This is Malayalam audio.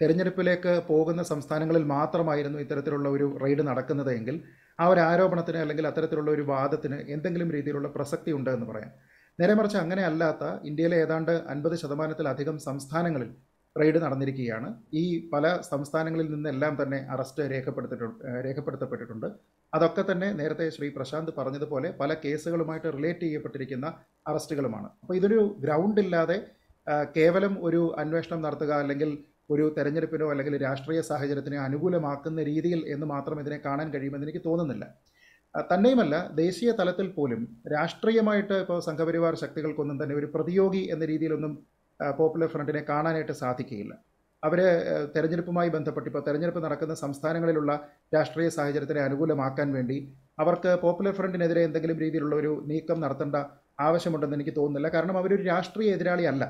തെരഞ്ഞെടുപ്പിലേക്ക് പോകുന്ന സംസ്ഥാനങ്ങളിൽ മാത്രമായിരുന്നു ഇത്തരത്തിലുള്ള ഒരു റെയ്ഡ് നടക്കുന്നത് എങ്കിൽ ആ ഒരു ആരോപണത്തിന് അല്ലെങ്കിൽ അത്തരത്തിലുള്ള ഒരു വാദത്തിന് എന്തെങ്കിലും രീതിയിലുള്ള പ്രസക്തി ഉണ്ട് എന്ന് പറയാം നേരെ മറിച്ച് അങ്ങനെ അല്ലാത്ത ഇന്ത്യയിലെ ഏതാണ്ട് അൻപത് ശതമാനത്തിലധികം സംസ്ഥാനങ്ങളിൽ റെയ്ഡ് നടന്നിരിക്കുകയാണ് ഈ പല സംസ്ഥാനങ്ങളിൽ നിന്നെല്ലാം തന്നെ അറസ്റ്റ് രേഖപ്പെടുത്തിട്ടുണ്ട് രേഖപ്പെടുത്തപ്പെട്ടിട്ടുണ്ട് അതൊക്കെ തന്നെ നേരത്തെ ശ്രീ പ്രശാന്ത് പറഞ്ഞതുപോലെ പല കേസുകളുമായിട്ട് റിലേറ്റ് ചെയ്യപ്പെട്ടിരിക്കുന്ന അറസ്റ്റുകളുമാണ് അപ്പോൾ ഇതൊരു ഗ്രൗണ്ട് ഇല്ലാതെ കേവലം ഒരു അന്വേഷണം നടത്തുക അല്ലെങ്കിൽ ഒരു തെരഞ്ഞെടുപ്പിനോ അല്ലെങ്കിൽ രാഷ്ട്രീയ സാഹചര്യത്തിന് അനുകൂലമാക്കുന്ന രീതിയിൽ എന്ന് മാത്രം ഇതിനെ കാണാൻ കഴിയുമെന്ന് എനിക്ക് തോന്നുന്നില്ല തന്നെയുമല്ല ദേശീയ തലത്തിൽ പോലും രാഷ്ട്രീയമായിട്ട് ഇപ്പോൾ സംഘപരിവാർ ശക്തികൾക്കൊന്നും തന്നെ ഒരു പ്രതിയോഗി എന്ന രീതിയിലൊന്നും പോപ്പുലർ ഫ്രണ്ടിനെ കാണാനായിട്ട് സാധിക്കുകയില്ല അവർ തെരഞ്ഞെടുപ്പുമായി ബന്ധപ്പെട്ട് ഇപ്പോൾ തെരഞ്ഞെടുപ്പ് നടക്കുന്ന സംസ്ഥാനങ്ങളിലുള്ള രാഷ്ട്രീയ സാഹചര്യത്തിനെ അനുകൂലമാക്കാൻ വേണ്ടി അവർക്ക് പോപ്പുലർ ഫ്രണ്ടിനെതിരെ എന്തെങ്കിലും രീതിയിലുള്ള ഒരു നീക്കം നടത്തേണ്ട ആവശ്യമുണ്ടെന്ന് എനിക്ക് തോന്നുന്നില്ല കാരണം അവരൊരു രാഷ്ട്രീയ എതിരാളിയല്ല